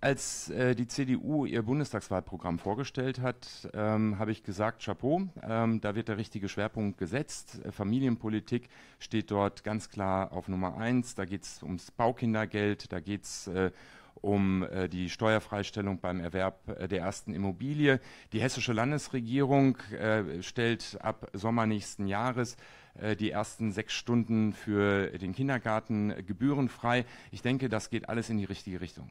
Als äh, die CDU ihr Bundestagswahlprogramm vorgestellt hat, ähm, habe ich gesagt, Chapeau, ähm, da wird der richtige Schwerpunkt gesetzt. Äh, Familienpolitik steht dort ganz klar auf Nummer eins. Da geht es ums Baukindergeld, da geht es äh, um äh, die Steuerfreistellung beim Erwerb äh, der ersten Immobilie. Die hessische Landesregierung äh, stellt ab Sommer nächsten Jahres äh, die ersten sechs Stunden für den Kindergarten gebührenfrei. Ich denke, das geht alles in die richtige Richtung.